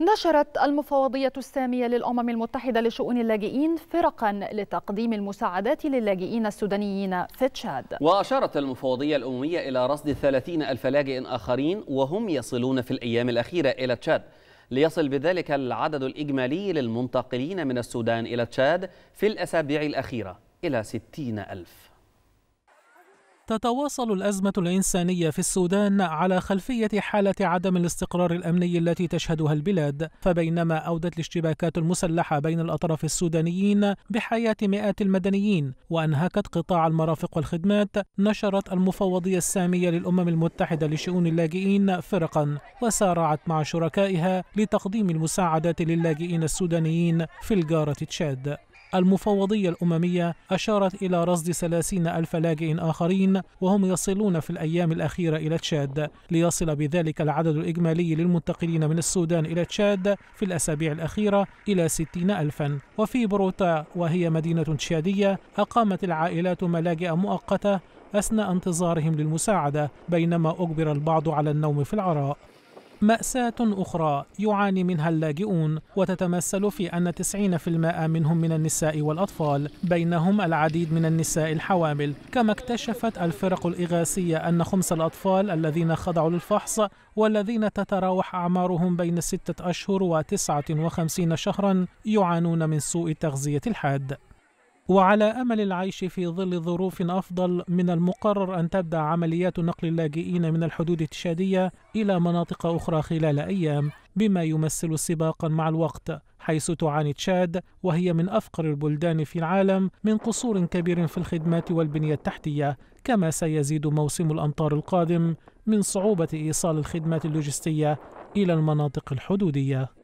نشرت المفوضية السامية للأمم المتحدة لشؤون اللاجئين فرقا لتقديم المساعدات للاجئين السودانيين في تشاد وأشارت المفوضية الأممية إلى رصد 30 ألف لاجئ آخرين وهم يصلون في الأيام الأخيرة إلى تشاد ليصل بذلك العدد الإجمالي للمنتقلين من السودان إلى تشاد في الأسابيع الأخيرة إلى 60 ألف تتواصل الأزمة الإنسانية في السودان على خلفية حالة عدم الاستقرار الأمني التي تشهدها البلاد، فبينما أودت الاشتباكات المسلحة بين الأطراف السودانيين بحياة مئات المدنيين وأنهكت قطاع المرافق والخدمات، نشرت المفوضية السامية للأمم المتحدة لشؤون اللاجئين فرقا وسارعت مع شركائها لتقديم المساعدات للاجئين السودانيين في الجارة تشاد. المفوضية الأممية أشارت إلى رصد 30 ألف لاجئ آخرين وهم يصلون في الأيام الأخيرة إلى تشاد ليصل بذلك العدد الإجمالي للمنتقلين من السودان إلى تشاد في الأسابيع الأخيرة إلى 60 ألفا وفي بروتا وهي مدينة تشادية أقامت العائلات ملاجئ مؤقتة أثناء انتظارهم للمساعدة بينما أجبر البعض على النوم في العراء مأساة أخرى يعاني منها اللاجئون وتتمثل في أن 90% منهم من النساء والأطفال بينهم العديد من النساء الحوامل كما اكتشفت الفرق الإغاثية أن خمس الأطفال الذين خضعوا للفحص والذين تتراوح أعمارهم بين ستة أشهر وتسعة وخمسين شهرا يعانون من سوء التغذية الحاد وعلى امل العيش في ظل ظروف افضل من المقرر ان تبدا عمليات نقل اللاجئين من الحدود التشاديه الى مناطق اخرى خلال ايام بما يمثل سباقا مع الوقت حيث تعاني تشاد وهي من افقر البلدان في العالم من قصور كبير في الخدمات والبنيه التحتيه كما سيزيد موسم الامطار القادم من صعوبه ايصال الخدمات اللوجستيه الى المناطق الحدوديه